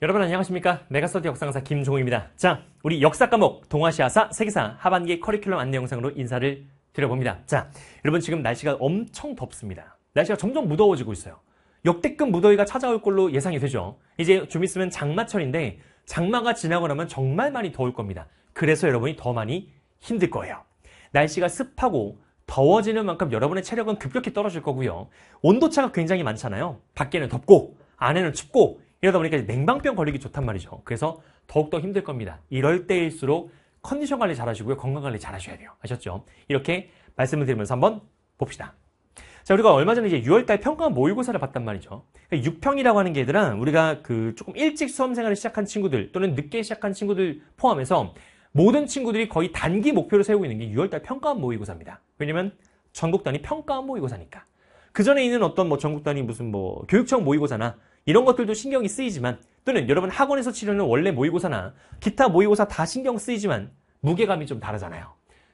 여러분 안녕하십니까? 메가스터디 역사강사 김종우입니다. 자, 우리 역사 과목 동아시아사 세계사 하반기 커리큘럼 안내 영상으로 인사를 드려봅니다. 자, 여러분 지금 날씨가 엄청 덥습니다. 날씨가 점점 무더워지고 있어요. 역대급 무더위가 찾아올 걸로 예상이 되죠. 이제 좀 있으면 장마철인데 장마가 지나고 나면 정말 많이 더울 겁니다. 그래서 여러분이 더 많이 힘들 거예요. 날씨가 습하고 더워지는 만큼 여러분의 체력은 급격히 떨어질 거고요. 온도차가 굉장히 많잖아요. 밖에는 덥고 안에는 춥고 이러다 보니까 냉방병 걸리기 좋단 말이죠. 그래서 더욱더 힘들 겁니다. 이럴 때일수록 컨디션 관리 잘 하시고요. 건강 관리 잘 하셔야 돼요. 아셨죠? 이렇게 말씀을 드리면서 한번 봅시다. 자, 우리가 얼마 전에 이제 6월달 평가 모의고사를 봤단 말이죠. 6평이라고 그러니까 하는 게 얘들은 우리가 그 조금 일찍 수험생활을 시작한 친구들 또는 늦게 시작한 친구들 포함해서 모든 친구들이 거의 단기 목표를 세우고 있는 게 6월달 평가 모의고사입니다. 왜냐면 전국 단위 평가 모의고사니까. 그 전에 있는 어떤 뭐 전국 단위 무슨 뭐 교육청 모의고사나 이런 것들도 신경이 쓰이지만 또는 여러분 학원에서 치르는 원래 모의고사나 기타 모의고사 다 신경 쓰이지만 무게감이 좀 다르잖아요.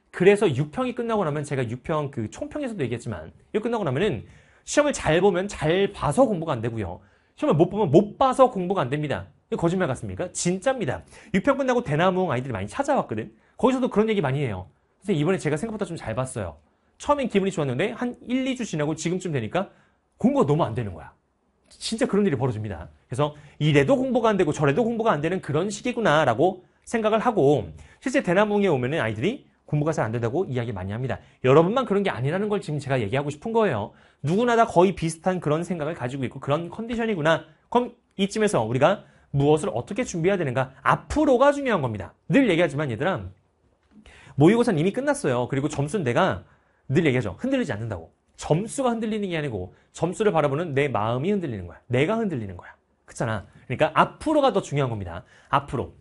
그래서 6평이 끝나고 나면 제가 6평 그 총평에서도 얘기했지만 이거 끝나고 나면은 시험을 잘 보면 잘 봐서 공부가 안 되고요. 시험을 못 보면 못 봐서 공부가 안 됩니다. 이 거짓말 거 같습니까? 진짜입니다. 6평 끝나고 대나무홍 아이들이 많이 찾아왔거든. 거기서도 그런 얘기 많이 해요. 그래서 이번에 제가 생각보다 좀 잘 봤어요. 처음엔 기분이 좋았는데 한 1, 2주 지나고 지금쯤 되니까 공부가 너무 안 되는 거야. 진짜 그런 일이 벌어집니다. 그래서 이래도 공부가 안 되고 저래도 공부가 안 되는 그런 시기구나라고 생각을 하고 실제 대나무에 오면은 아이들이 공부가 잘 안 된다고 이야기 많이 합니다. 여러분만 그런 게 아니라는 걸 지금 제가 얘기하고 싶은 거예요. 누구나 다 거의 비슷한 그런 생각을 가지고 있고 그런 컨디션이구나. 그럼 이쯤에서 우리가 무엇을 어떻게 준비해야 되는가? 앞으로가 중요한 겁니다. 늘 얘기하지만 얘들아 모의고사는 이미 끝났어요. 그리고 점수는 내가 늘 얘기하죠. 흔들리지 않는다고. 점수가 흔들리는 게 아니고 점수를 바라보는 내 마음이 흔들리는 거야. 내가 흔들리는 거야. 그렇잖아. 그러니까 앞으로가 더 중요한 겁니다. 앞으로.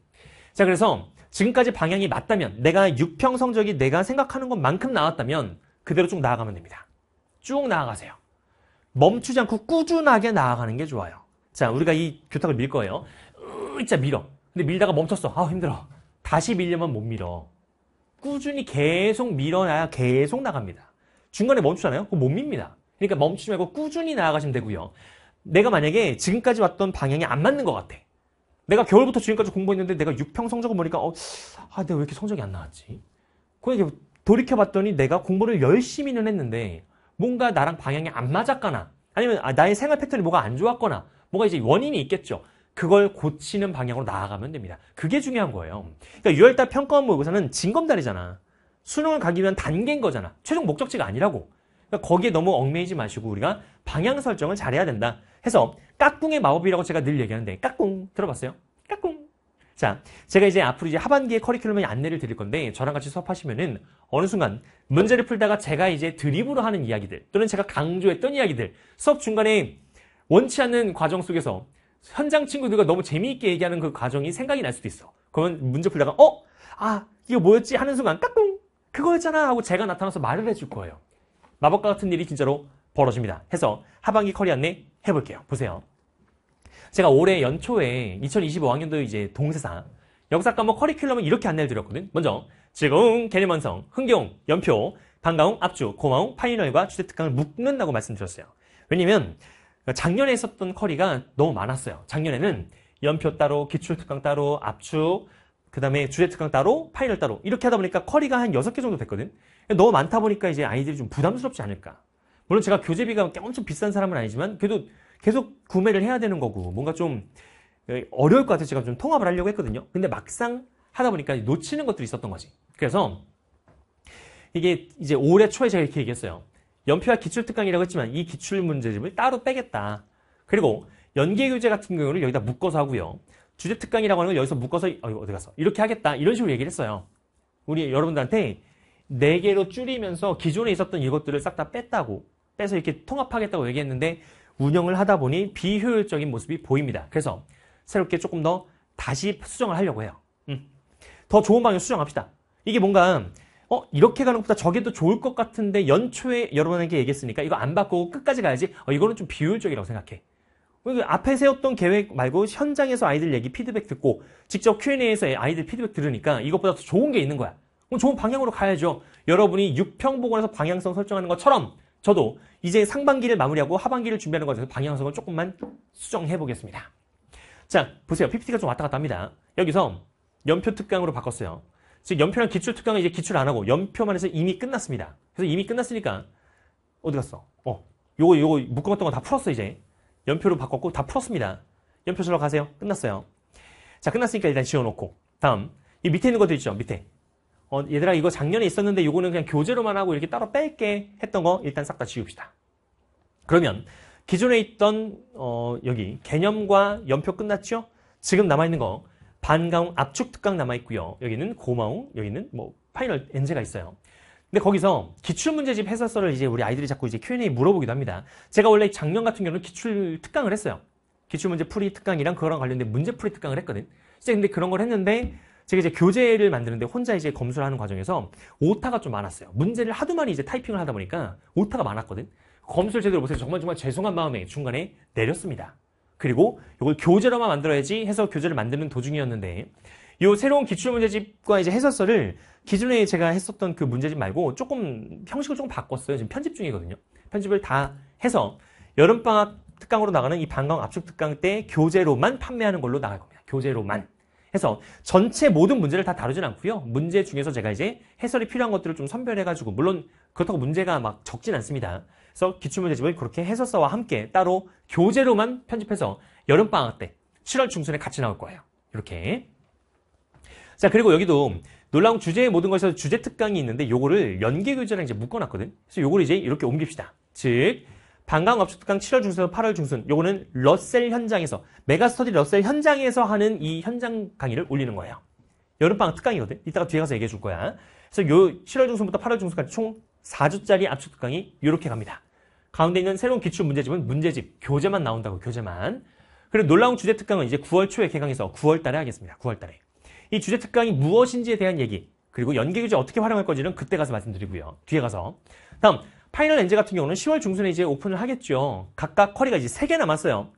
자, 그래서 지금까지 방향이 맞다면 내가 육평 성적이 내가 생각하는 것만큼 나왔다면 그대로 쭉 나아가면 됩니다. 쭉 나아가세요. 멈추지 않고 꾸준하게 나아가는 게 좋아요. 자, 우리가 이 교탁을 밀 거예요. 으짜 밀어. 근데 밀다가 멈췄어. 아, 힘들어. 다시 밀려면 못 밀어. 꾸준히 계속 밀어야 계속 나갑니다. 중간에 멈추잖아요. 그거 못 밉니다. 그러니까 멈추지 말고 꾸준히 나아가시면 되고요. 내가 만약에 지금까지 왔던 방향이 안 맞는 것 같아. 내가 겨울부터 지금까지 공부했는데 내가 6평 성적을 보니까 어, 아, 내가 왜 이렇게 성적이 안 나왔지? 그게 돌이켜봤더니 내가 공부를 열심히는 했는데 뭔가 나랑 방향이 안 맞았거나 아니면 아, 나의 생활 패턴이 뭐가 안 좋았거나 뭐가 이제 원인이 있겠죠. 그걸 고치는 방향으로 나아가면 됩니다. 그게 중요한 거예요. 그러니까 6월달 평가원 모의고사는 진검다리잖아. 수능을 가기 위한 단계인 거잖아. 최종 목적지가 아니라고. 그러니까 거기에 너무 얽매이지 마시고 우리가 방향 설정을 잘해야 된다. 해서 깍꿍의 마법이라고 제가 늘 얘기하는데 깍꿍 들어봤어요? 깍꿍. 자, 제가 이제 앞으로 이제 하반기에 커리큘럼의 안내를 드릴 건데 저랑 같이 수업하시면은 어느 순간 문제를 풀다가 제가 이제 드립으로 하는 이야기들 또는 제가 강조했던 이야기들 수업 중간에 원치 않는 과정 속에서 현장 친구들과 너무 재미있게 얘기하는 그 과정이 생각이 날 수도 있어. 그러면 문제 풀다가 어? 아, 이거 뭐였지? 하는 순간 깍꿍 그거였잖아 하고 제가 나타나서 말을 해줄 거예요. 마법과 같은 일이 진짜로 벌어집니다. 해서 하반기 커리어 안내 해볼게요. 보세요. 제가 올해 연초에 2025학년도 이제 동세사 역사 과목 뭐 커리큘럼을 이렇게 안내를 드렸거든. 먼저 즐거움, 개념 완성, 흥겨움, 연표, 반가움, 압주, 고마운 파이널과 주제 특강을 묶는다고 말씀드렸어요. 왜냐면 작년에 있었던 커리가 너무 많았어요. 작년에는 연표 따로, 기출 특강 따로, 압축, 그 다음에 주제 특강 따로, 파일을 따로. 이렇게 하다 보니까 커리가 한 6개 정도 됐거든. 너무 많다 보니까 이제 아이들이 좀 부담스럽지 않을까. 물론 제가 교재비가 엄청 비싼 사람은 아니지만, 그래도 계속 구매를 해야 되는 거고, 뭔가 좀 어려울 것 같아서 제가 좀 통합을 하려고 했거든요. 근데 막상 하다 보니까 놓치는 것들이 있었던 거지. 그래서 이게 이제 올해 초에 제가 이렇게 얘기했어요. 연표와 기출특강이라고 했지만 이 기출문제집을 따로 빼겠다. 그리고 연계교재 같은 경우는 여기다 묶어서 하고요. 주제 특강이라고 하는 걸 여기서 묶어서 어, 어디 갔어? 이렇게 하겠다. 이런 식으로 얘기를 했어요. 우리 여러분들한테 네 개로 줄이면서 기존에 있었던 이것들을 싹 다 뺐다고 빼서 이렇게 통합하겠다고 얘기했는데 운영을 하다 보니 비효율적인 모습이 보입니다. 그래서 새롭게 조금 더 다시 수정을 하려고 해요. 음. 더 좋은 방향 수정합시다. 이게 뭔가 어 이렇게 가는 것보다 저게 더 좋을 것 같은데 연초에 여러분에게 얘기했으니까 이거 안 바꾸고 끝까지 가야지. 어, 이거는 좀 비효율적이라고 생각해. 앞에 세웠던 계획 말고 현장에서 아이들 얘기 피드백 듣고 직접 Q&A에서 아이들 피드백 들으니까 이것보다 더 좋은 게 있는 거야. 그럼 좋은 방향으로 가야죠. 여러분이 6평보건에서 방향성 설정하는 것처럼 저도 이제 상반기를 마무리하고 하반기를 준비하는 것에 대해서 방향성을 조금만 수정해 보겠습니다. 자, 보세요. PPT가 좀 왔다 갔다 합니다. 여기서 연표 특강으로 바꿨어요. 즉 연표랑 기출 특강은 이제 기출 안 하고 연표만 해서 이미 끝났습니다. 그래서 이미 끝났으니까 어디 갔어? 어, 요거 요거 묶어놨던 거 다 풀었어 이제. 연표로 바꿨고 다 풀었습니다. 연표 수러 가세요. 끝났어요. 자, 끝났으니까 일단 지워놓고. 다음. 이 밑에 있는 것도 있죠. 밑에. 어, 얘들아 이거 작년에 있었는데 이거는 그냥 교재로만 하고 이렇게 따로 뺄게 했던 거 일단 싹 다 지웁시다. 그러면 기존에 있던 어, 여기 개념과 연표 끝났죠? 지금 남아있는 거 반가웅 압축 특강 남아있고요. 여기는 고마웅, 여기는 뭐 파이널 엔제가 있어요. 근데 거기서 기출문제집 해설서를 이제 우리 아이들이 자꾸 이제 Q&A 물어보기도 합니다. 제가 원래 작년 같은 경우는 기출 특강을 했어요. 기출문제 풀이 특강이랑 그거랑 관련된 문제 풀이 특강을 했거든. 진짜 근데 그런 걸 했는데 제가 이제 교재를 만드는데 혼자 이제 검수를 하는 과정에서 오타가 좀 많았어요. 문제를 하도 많이 이제 타이핑을 하다 보니까 오타가 많았거든. 검수를 제대로 못해서 정말 정말 죄송한 마음에 중간에 내렸습니다. 그리고 이걸 교재로만 만들어야지 해서 교재를 만드는 도중이었는데 요 새로운 기출 문제집과 이제 해설서를 기존에 제가 했었던 그 문제집 말고 조금 형식을 조금 바꿨어요. 지금 편집 중이거든요. 편집을 다 해서 여름방학 특강으로 나가는 이 방광 압축 특강 때 교재로만 판매하는 걸로 나갈 겁니다. 교재로만. 해서 전체 모든 문제를 다 다루진 않고요. 문제 중에서 제가 이제 해설이 필요한 것들을 좀 선별해가지고 물론 그렇다고 문제가 막 적진 않습니다. 그래서 기출문제집을 그렇게 해설서와 함께 따로 교재로만 편집해서 여름방학 때 7월 중순에 같이 나올 거예요. 이렇게 자, 그리고 여기도 놀라운 주제의 모든 것에서 주제 특강이 있는데 요거를 연계 교재랑 이제 묶어놨거든. 그래서 요거를 이제 이렇게 옮깁시다. 즉, 방광 업체 특강 7월 중순에서 8월 중순 요거는 러셀 현장에서 메가스터디 러셀 현장에서 하는 이 현장 강의를 올리는 거예요. 여름방학 특강이거든. 이따가 뒤에 가서 얘기해 줄 거야. 그래서 요 7월 중순부터 8월 중순까지 총 4주짜리 압축 특강이 이렇게 갑니다. 가운데 있는 새로운 기출 문제집은 문제집, 교재만 나온다고, 교재만. 그리고 놀라운 주제 특강은 이제 9월 초에 개강해서 9월 달에 하겠습니다. 9월 달에. 이 주제 특강이 무엇인지에 대한 얘기 그리고 연계 교재 어떻게 활용할 건지는 그때 가서 말씀드리고요. 뒤에 가서. 다음 파이널 엔제 같은 경우는 10월 중순에 이제 오픈을 하겠죠. 각각 커리가 이제 3개 남았어요.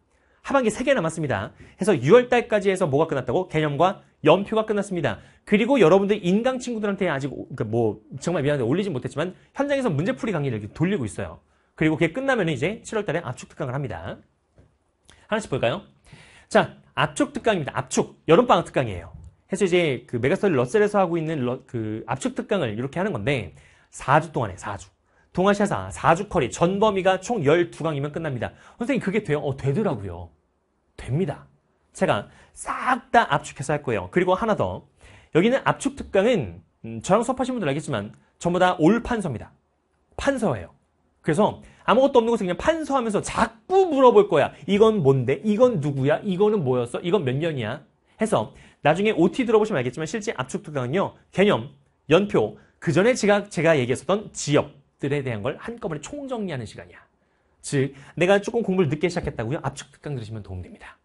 하반기 3개 남았습니다. 해서 6월 달까지 해서 뭐가 끝났다고? 개념과 연표가 끝났습니다. 그리고 여러분들 인강 친구들한테 아직 그러니까 뭐 정말 미안한데 올리진 못했지만 현장에서 문제풀이 강의를 이렇게 돌리고 있어요. 그리고 그게 끝나면 이제 7월 달에 압축 특강을 합니다. 하나씩 볼까요? 자, 압축 특강입니다. 압축. 여름방학 특강이에요. 해서 이제 그 메가스터디 러셀에서 하고 있는 러, 그 압축 특강을 이렇게 하는 건데 4주 동안에 4주. 동아시아사 4주 커리 전 범위가 총 12강이면 끝납니다. 선생님 그게 돼요? 어, 되더라고요. 됩니다. 제가 싹 다 압축해서 할 거예요. 그리고 하나 더. 여기는 압축 특강은 음, 저랑 수업하신 분들 알겠지만 전부 다 올판서입니다. 판서예요. 그래서 아무것도 없는 곳에 그냥 판서하면서 자꾸 물어볼 거야. 이건 뭔데? 이건 누구야? 이거는 뭐였어? 이건 몇 년이야? 해서 나중에 OT 들어보시면 알겠지만 실제 압축 투강은요 개념, 연표, 그 전에 제가, 제가 얘기했었던 지역들에 대한 걸 한꺼번에 총정리하는 시간이야. 즉, 내가 조금 공부를 늦게 시작했다고요? 압축 특강 들으시면 도움됩니다.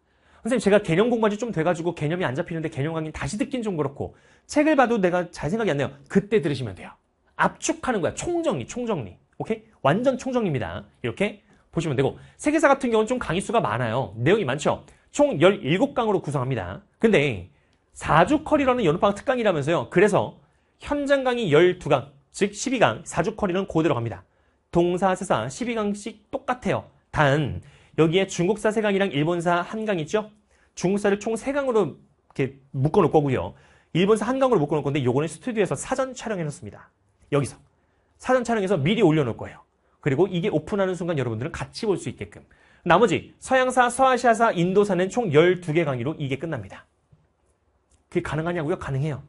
선생님, 제가 개념 공부하지좀 돼가지고 개념이 안 잡히는데 개념 강의 다시 듣긴 좀 그렇고 책을 봐도 내가 잘 생각이 안 나요. 그때 들으시면 돼요. 압축하는 거야. 총정리, 총정리. 오케이? 완전 총정리입니다. 이렇게 보시면 되고 세계사 같은 경우는 좀 강의 수가 많아요. 내용이 많죠? 총 17강으로 구성합니다. 근데 4주 커리라는 연호방 특강이라면서요. 그래서 현장 강의 12강, 즉 12강, 4주 커리는 고대로 갑니다. 동사, 세사 12강씩 똑같아요. 단 여기에 중국사 3강이랑 일본사 1강 있죠? 중국사를 총 3강으로 이렇게 묶어 놓을 거고요. 일본사 1강으로 묶어 놓을 건데 요거는 스튜디오에서 사전 촬영해 놓습니다. 여기서 사전 촬영해서 미리 올려 놓을 거예요. 그리고 이게 오픈하는 순간 여러분들은 같이 볼 수 있게끔 나머지 서양사, 서아시아사, 인도사는 총 12개 강의로 이게 끝납니다. 그게 가능하냐고요? 가능해요.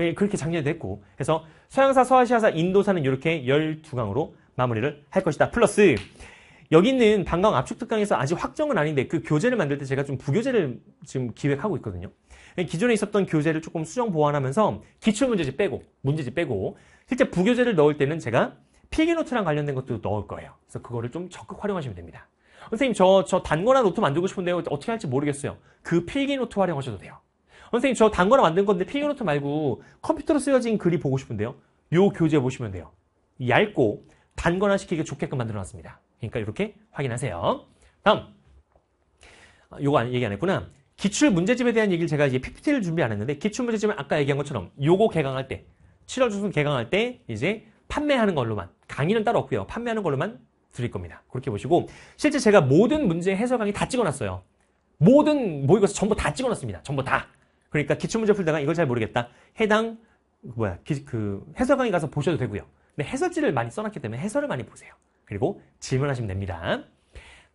예, 그렇게 작년에 됐고 그래서 서양사, 서아시아사, 인도사는 이렇게 12강으로 마무리를 할 것이다. 플러스 여기 있는 방광 압축 특강에서 아직 확정은 아닌데 그 교재를 만들 때 제가 좀 부교재를 지금 기획하고 있거든요. 예, 기존에 있었던 교재를 조금 수정 보완하면서 기출 문제집 빼고 문제집 빼고 실제 부교재를 넣을 때는 제가 필기노트랑 관련된 것도 넣을 거예요. 그래서 그거를 좀 적극 활용하시면 됩니다. 선생님 저 저 단거나 노트 만들고 싶은데요. 어떻게 할지 모르겠어요. 그 필기노트 활용하셔도 돼요. 선생님 저 단거로 만든 건데 필기노트 말고 컴퓨터로 쓰여진 글이 보고 싶은데요. 요 교재 보시면 돼요. 얇고 단거나 시키기 좋게끔 만들어놨습니다. 그러니까 이렇게 확인하세요. 다음 아, 요거 얘기 안 했구나. 기출 문제집에 대한 얘기를 제가 이제 PPT를 준비 안 했는데 기출 문제집은 아까 얘기한 것처럼 요거 개강할 때 7월 중순 개강할 때 이제 판매하는 걸로만 강의는 따로 없고요. 판매하는 걸로만 드릴 겁니다. 그렇게 보시고 실제 제가 모든 문제 해설 강의 다 찍어놨어요. 모든 모의고사 전부 다 찍어놨습니다. 전부 다. 그러니까 기출문제 풀다가 이걸 잘 모르겠다. 해당 그 뭐야 기, 그 해설 강의 가서 보셔도 되고요. 근데 해설지를 많이 써놨기 때문에 해설을 많이 보세요. 그리고 질문하시면 됩니다.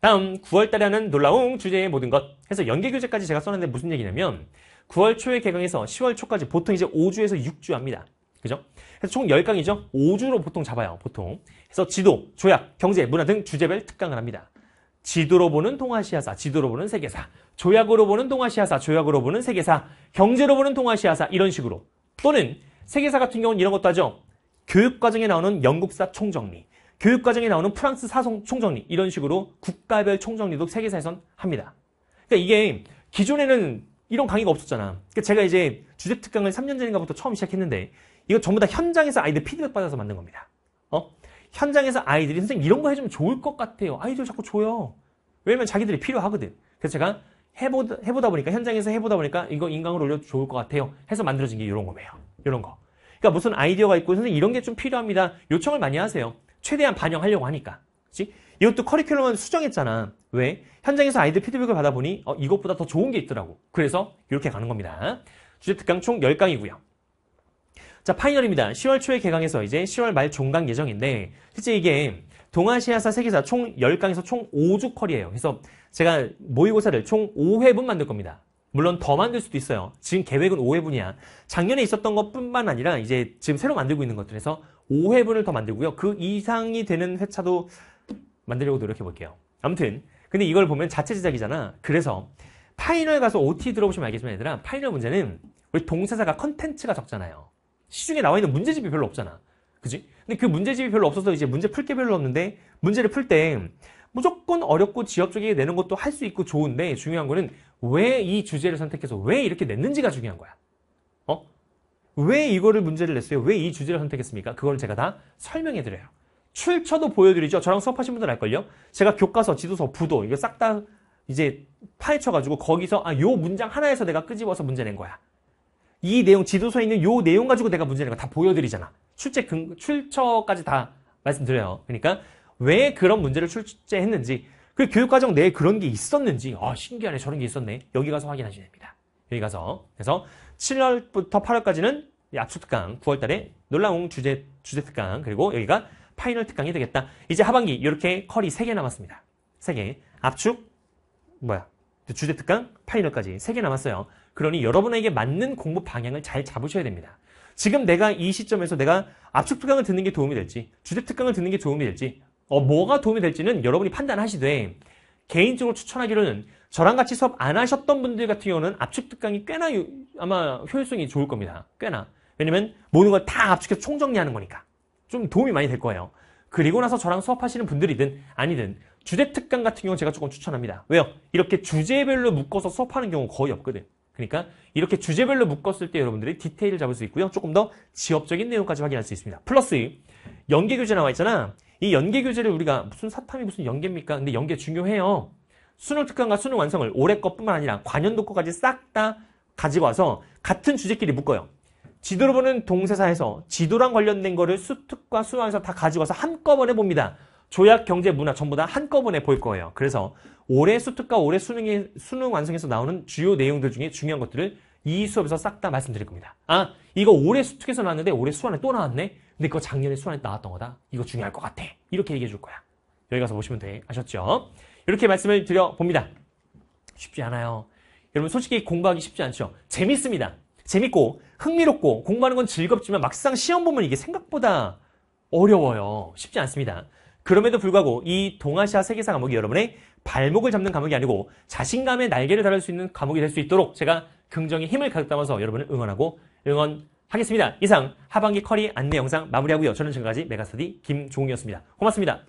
다음 9월달에 하는 놀라운 주제의 모든 것 해서 연계교재까지 제가 써놨는데 무슨 얘기냐면 9월 초에 개강해서 10월 초까지 보통 이제 5주에서 6주 합니다. 그죠? 그래서 총 10강이죠? 5주로 보통 잡아요. 보통. 그래서 지도, 조약, 경제, 문화 등 주제별 특강을 합니다. 지도로 보는 동아시아사, 지도로 보는 세계사, 조약으로 보는 동아시아사, 조약으로 보는 세계사, 경제로 보는 동아시아사 이런 식으로 또는 세계사 같은 경우는 이런 것도 하죠. 교육과정에 나오는 영국사 총정리, 교육과정에 나오는 프랑스 사송 총정리 이런 식으로 국가별 총정리도 세계사에선 합니다. 그러니까 이게 기존에는 이런 강의가 없었잖아. 그러니까 제가 이제 주제 특강을 3년 전인가부터 처음 시작했는데 이거 전부 다 현장에서 아이들 피드백 받아서 만든 겁니다. 어? 현장에서 아이들이 선생님 이런 거 해주면 좋을 것 같아요. 아이들 자꾸 줘요. 왜냐면 자기들이 필요하거든. 그래서 제가 해보다, 해보다 보니까 현장에서 해보다 보니까 이거 인강을 올려도 좋을 것 같아요. 해서 만들어진 게 이런 거예요. 이런 거. 그러니까 무슨 아이디어가 있고 선생님 이런 게 좀 필요합니다. 요청을 많이 하세요. 최대한 반영하려고 하니까. 그렇 이것도 커리큘럼은 수정했잖아. 왜? 현장에서 아이들 피드백을 받아보니 어, 이것보다 더 좋은 게 있더라고. 그래서 이렇게 가는 겁니다. 주제 특강 총 10강이고요. 자, 파이널입니다. 10월 초에 개강해서 이제 10월 말 종강 예정인데 실제 이게 동아시아사 세계사 총 10강에서 총 5주 컬이에요. 그래서 제가 모의고사를 총 5회분 만들 겁니다. 물론 더 만들 수도 있어요. 지금 계획은 5회분이야. 작년에 있었던 것뿐만 아니라 이제 지금 새로 만들고 있는 것들에서 5회분을 더 만들고요. 그 이상이 되는 회차도 만들려고 노력해 볼게요. 아무튼 근데 이걸 보면 자체 제작이잖아. 그래서 파이널 가서 OT 들어보시면 알겠지만 얘들아 파이널 문제는 우리 동사사가 컨텐츠가 적잖아요. 시중에 나와 있는 문제집이 별로 없잖아. 그지? 근데 그 문제집이 별로 없어서 이제 문제 풀 게 별로 없는데 문제를 풀 때 무조건 어렵고 지역적이게 내는 것도 할 수 있고 좋은데 중요한 거는 왜 이 주제를 선택해서 왜 이렇게 냈는지가 중요한 거야. 어? 왜 이거를 문제를 냈어요? 왜 이 주제를 선택했습니까? 그걸 제가 다 설명해 드려요. 출처도 보여드리죠. 저랑 수업하신 분들 알걸요? 제가 교과서, 지도서, 부도 이거 싹 다 이제 파헤쳐가지고 거기서 아, 요 문장 하나에서 내가 끄집어서 문제 낸 거야. 이 내용, 지도서에 있는 요 내용 가지고 내가 문제를 다 보여드리잖아. 출제 근, 출처까지 다 말씀드려요. 그러니까 왜 그런 문제를 출제했는지, 그 교육과정 내에 그런 게 있었는지, 아, 신기하네. 저런 게 있었네. 여기 가서 확인하셔야 됩니다. 여기 가서. 그래서 7월부터 8월까지는 압축 특강, 9월 달에 놀라운 주제, 주제 특강, 그리고 여기가 파이널 특강이 되겠다. 이제 하반기 이렇게 컬이 3개 남았습니다. 3개. 압축, 뭐야, 주제 특강, 파이널까지 3개 남았어요. 그러니 여러분에게 맞는 공부 방향을 잘 잡으셔야 됩니다. 지금 내가 이 시점에서 내가 압축 특강을 듣는 게 도움이 될지 주제 특강을 듣는 게 도움이 될지 어, 뭐가 도움이 될지는 여러분이 판단하시되 개인적으로 추천하기로는 저랑 같이 수업 안 하셨던 분들 같은 경우는 압축 특강이 꽤나 유, 아마 효율성이 좋을 겁니다. 꽤나. 왜냐면 모든 걸 다 압축해서 총정리하는 거니까 좀 도움이 많이 될 거예요. 그리고 나서 저랑 수업하시는 분들이든 아니든 주제 특강 같은 경우 제가 조금 추천합니다. 왜요? 이렇게 주제별로 묶어서 수업하는 경우 거의 없거든. 요 그러니까 이렇게 주제별로 묶었을 때 여러분들이 디테일을 잡을 수 있고요. 조금 더 지엽적인 내용까지 확인할 수 있습니다. 플러스 연계 교재 나와 있잖아. 이 연계 교재를 우리가 무슨 사탐이 무슨 연계입니까? 근데 연계 중요해요. 수능 특강과 수능 완성을 올해 것뿐만 아니라 관연도 거까지 싹 다 가지고 와서 같은 주제끼리 묶어요. 지도로 보는 동세사에서 지도랑 관련된 거를 수특과 수에서다 가지고 와서 한꺼번에 봅니다. 조약, 경제, 문화 전부 다 한꺼번에 볼 거예요. 그래서 올해 수특과 올해 수능의, 수능 완성에서 나오는 주요 내용들 중에 중요한 것들을 이 수업에서 싹 다 말씀드릴 겁니다. 아, 이거 올해 수특에서 나왔는데 올해 수안에 또 나왔네? 근데 그거 작년에 수안에 나왔던 거다. 이거 중요할 것 같아. 이렇게 얘기해 줄 거야. 여기 가서 보시면 돼. 아셨죠? 이렇게 말씀을 드려봅니다. 쉽지 않아요. 여러분 솔직히 공부하기 쉽지 않죠? 재밌습니다. 재밌고 흥미롭고 공부하는 건 즐겁지만 막상 시험 보면 이게 생각보다 어려워요. 쉽지 않습니다. 그럼에도 불구하고 이 동아시아 세계사 과목이 여러분의 발목을 잡는 과목이 아니고 자신감의 날개를 달을 수 있는 과목이 될 수 있도록 제가 긍정의 힘을 가득 담아서 여러분을 응원하고 응원하겠습니다. 이상 하반기 커리 안내 영상 마무리하고요. 저는 지금까지 메가스터디 김종욱이었습니다. 고맙습니다.